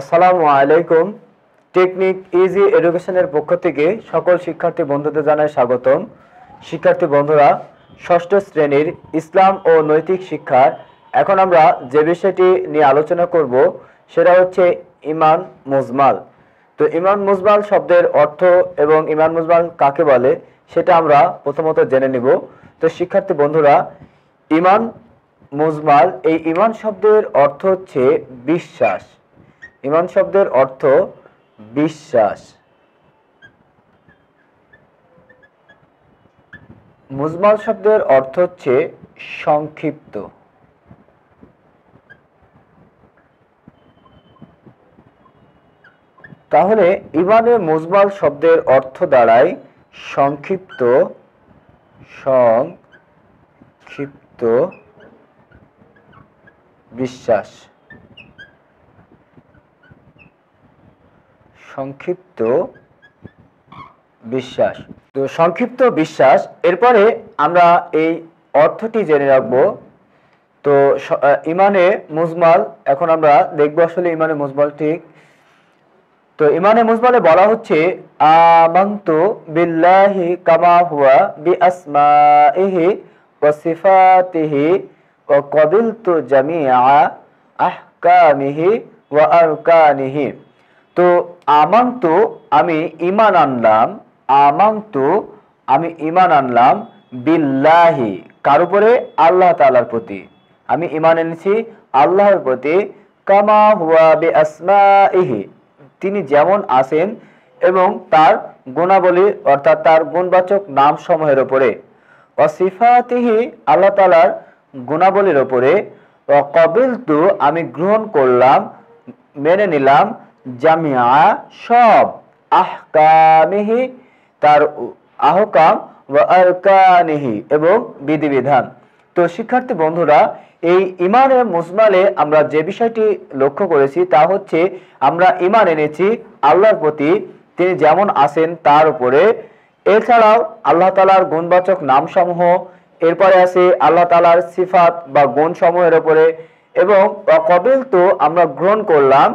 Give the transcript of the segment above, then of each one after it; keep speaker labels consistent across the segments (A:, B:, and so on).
A: আসসালামু আলাইকুম technique easy এডুকেশনের পক্ষ থেকে সকল শিক্ষার্থী বন্ধুদের জানাই স্বাগতম শিক্ষার্থী বন্ধুরা ষষ্ঠ শ্রেণীর ইসলাম ও নৈতিক শিক্ষার এখন আমরা যে বিষয়টি নিয়ে আলোচনা করব সেটা হচ্ছে ইমান মুজমাল তো ইমান মুজমাল শব্দের অর্থ এবং ইমান মুজমাল কাকে বলে সেটা আমরা প্রথমত জেনে নিব তো শিক্ষার্থী বন্ধুরা ইমান মুজমাল এই ইমান শব্দের অর্থ হচ্ছে বিশ্বাস ইমান শব্দের অর্থ বিশ্বাস মুজমাল শব্দের অর্থ হচ্ছে সংক্ষিপ্ত তাহলে ইমানে মুজমাল শব্দের অর্থ দ্বারায় সংক্ষিপ্ত সংক্ষিপ্ত বিশ্বাস সংক্ষিপ্ত বিশ্বাস তো সংক্ষিপ্ত বিশ্বাস এরপরে আমরা এই অর্থটি জেনে রাখব তো ইমানে মুজমাল এখন আমরা দেখব আসলে ইমানে মুজমাল ঠিক তো ইমানে মুজমালে বলা হচ্ছে আমান্তু বিল্লাহি কামা হুয়া বি সিফাতিহি ওয়া কবিলতু জামিয়া আহকামিহি ও আরকানিহি তো আমাং তো আমি ইমান আনলাম আমাং তো আমি ইমান আনলাম বিল্লাহি কার উপরে আল্লাহ তালার প্রতি আমি ইমান এনেছি আল্লাহর প্রতি কামা হুয়া বে ইহি তিনি যেমন আসেন এবং তার গুণাবলী অর্থাৎ তার গুণবাচক নাম সমূহের ওপরে অসিফাতিহি আল্লাহ তালার গুণাবলীর ওপরে কবিল তো আমি গ্রহণ করলাম মেনে নিলাম জামিয়া সব আহকামিহি তার আহকাম আরকানিহি এবং বিধিবিধান তো শিক্ষার্থী বন্ধুরা এই ইমানে মুসমালে আমরা যে বিষয়টি লক্ষ্য করেছি তা হচ্ছে আমরা ইমান এনেছি আল্লাহর প্রতি তিনি যেমন আসেন তার উপরে এছাড়াও আল্লাহ তালার গুণবাচক নামসমূহ এরপরে আছে আল্লাহ তালার সিফাত বা গুণসমূহের উপরে এবং কবিল তো আমরা গ্রহণ করলাম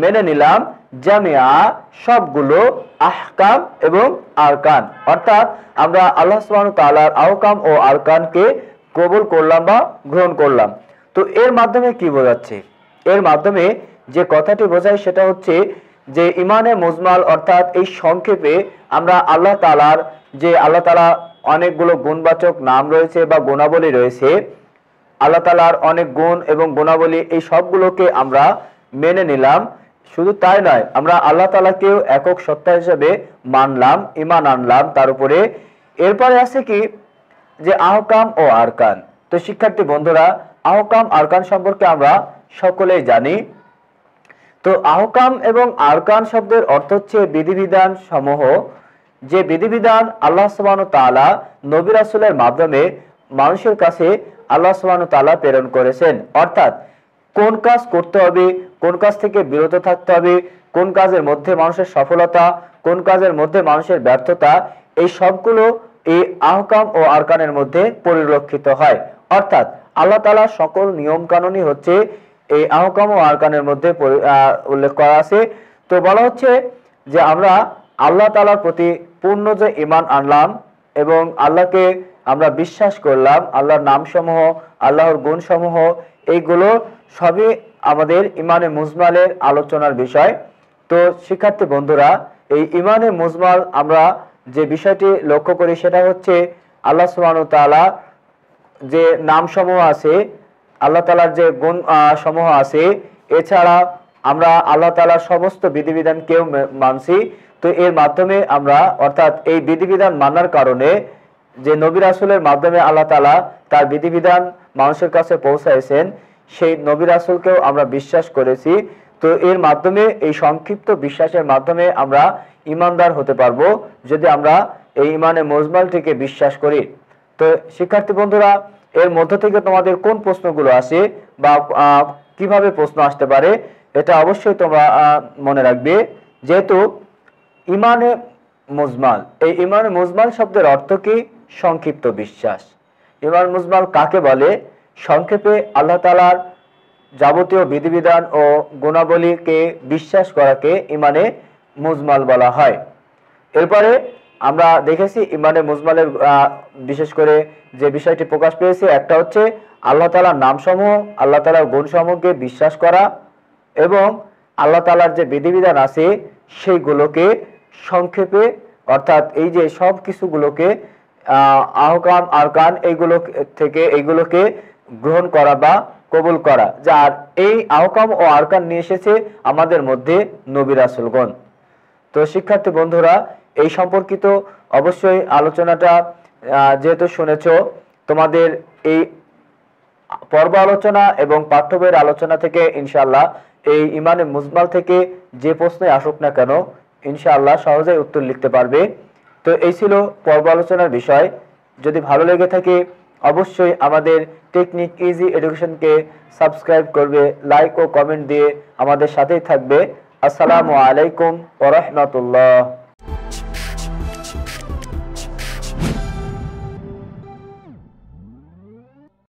A: মেনে নিলাম জামিয়া সবগুলো আহকাম এবং আরকান অর্থাৎ আমরা আল্লাহ সুবাহ তালার আহকাম ও আরকানকে কবুল করলাম বা গ্রহণ করলাম তো এর মাধ্যমে কি বোঝাচ্ছে এর মাধ্যমে যে কথাটি বোঝায় সেটা হচ্ছে যে ইমানে মজমাল অর্থাৎ এই সংক্ষেপে আমরা আল্লাহ তালার যে আল্লাহ তালা অনেকগুলো গুণবাচক নাম রয়েছে বা গুণাবলী রয়েছে আল্লাহ তালার অনেক গুণ এবং গুণাবলী এই সবগুলোকে আমরা মেনে নিলাম শুধু তাই নয় আমরা আল্লাহ তালাকেও একক সত্তা হিসাবে মানলাম ইমান আনলাম তার উপরে এরপরে আছে কি যে আহকাম ও আরকান তো শিক্ষার্থী বন্ধুরা আহকাম আরকান সম্পর্কে আমরা সকলেই জানি তো আহকাম এবং আরকান শব্দের অর্থ হচ্ছে বিধিবিধান সমূহ যে বিধিবিধান আল্লাহ সুবাহ তালা নবী রাসুলের মাধ্যমে মানুষের কাছে আল্লাহ সুবাহ তালা প্রেরণ করেছেন অর্থাৎ কোন কাজ করতে হবে কোন কাজ থেকে বিরত থাকতে হবে কোন কাজের মধ্যে মানুষের সফলতা কোন কাজের মধ্যে মানুষের ব্যর্থতা এই সবগুলো এই আহকাম ও আরকানের মধ্যে পরিলক্ষিত হয় অর্থাৎ আল্লাহ তালা সকল নিয়ম কানুনই হচ্ছে এই আহকাম ও আরকানের মধ্যে উল্লেখ করা আছে তো বলা হচ্ছে যে আমরা আল্লাহ তালার প্রতি পূর্ণ যে ইমান আনলাম এবং আল্লাহকে আমরা বিশ্বাস করলাম আল্লাহর নামসমূহ আল্লাহর গুণসমূহ এইগুলো সবই আমাদের ইমানে মুজমালের আলোচনার বিষয় তো শিক্ষার্থী বন্ধুরা এই ইমানে মুজমাল আমরা যে বিষয়টি লক্ষ্য করি সেটা হচ্ছে আল্লাহ সুবাহতালা যে নামসমূহ আছে আল্লাহ তালার যে গুণ সমূহ আছে এছাড়া আমরা আল্লাহ তালার সমস্ত বিধিবিধানকেও মানছি তো এর মাধ্যমে আমরা অর্থাৎ এই বিধিবিধান মানার কারণে যে নবীর আসলের মাধ্যমে আল্লাহ তালা তার বিধিবিধান মানুষের কাছে পৌঁছাইছেন সেই নবী রাসুলকেও আমরা বিশ্বাস করেছি তো এর মাধ্যমে এই সংক্ষিপ্ত বিশ্বাসের মাধ্যমে আমরা ইমানদার হতে পারবো যদি আমরা এই ইমানে মজমালটিকে বিশ্বাস করি তো শিক্ষার্থী বন্ধুরা এর মধ্য থেকে তোমাদের কোন প্রশ্নগুলো আসে বা কিভাবে প্রশ্ন আসতে পারে এটা অবশ্যই তোমরা মনে রাখবে যেহেতু ইমানে মুজমাল এই ইমানে মজমাল শব্দের অর্থ কি সংক্ষিপ্ত বিশ্বাস ইমান মুজমাল কাকে বলে সংক্ষেপে আল্লাহ তালার যাবতীয় বিধিবিধান ও গুণাবলীকে বিশ্বাস করাকে ইমানে মুজমাল বলা হয় এরপরে আমরা দেখেছি ইমানে মুজমালের বিশেষ করে যে বিষয়টি প্রকাশ পেয়েছে একটা হচ্ছে আল্লাহ তালার নামসমূহ আল্লাহ তালার গুণসমূহকে বিশ্বাস করা এবং আল্লাহ তালার যে বিধিবিধান আছে সেইগুলোকে সংক্ষেপে অর্থাৎ এই যে সব কিছুগুলোকে আহকাম আরকান এইগুলো থেকে এইগুলোকে গ্রহণ করা বা কবুল করা যার এই আহকাম ও আরকান নিয়ে এসেছে আমাদের মধ্যে নবী রাসুলগণ তো শিক্ষার্থী বন্ধুরা এই সম্পর্কিত অবশ্যই আলোচনাটা যেহেতু শুনেছ তোমাদের এই পর্ব আলোচনা এবং পাঠ্যবইয়ের আলোচনা থেকে ইনশাল্লাহ এই ইমানে মুজমাল থেকে যে প্রশ্নে আসুক না কেন ইনশাআল্লাহ সহজেই উত্তর লিখতে পারবে তো এই ছিল পর্ব আলোচনার বিষয় যদি ভালো লেগে থাকে অবশ্যই আমাদের টেকনিক ইজি এডুকেশনকে সাবস্ক্রাইব করবে লাইক ও কমেন্ট দিয়ে আমাদের সাথেই থাকবে আসসালামু আলাইকুম ওরহমতুল্লাহ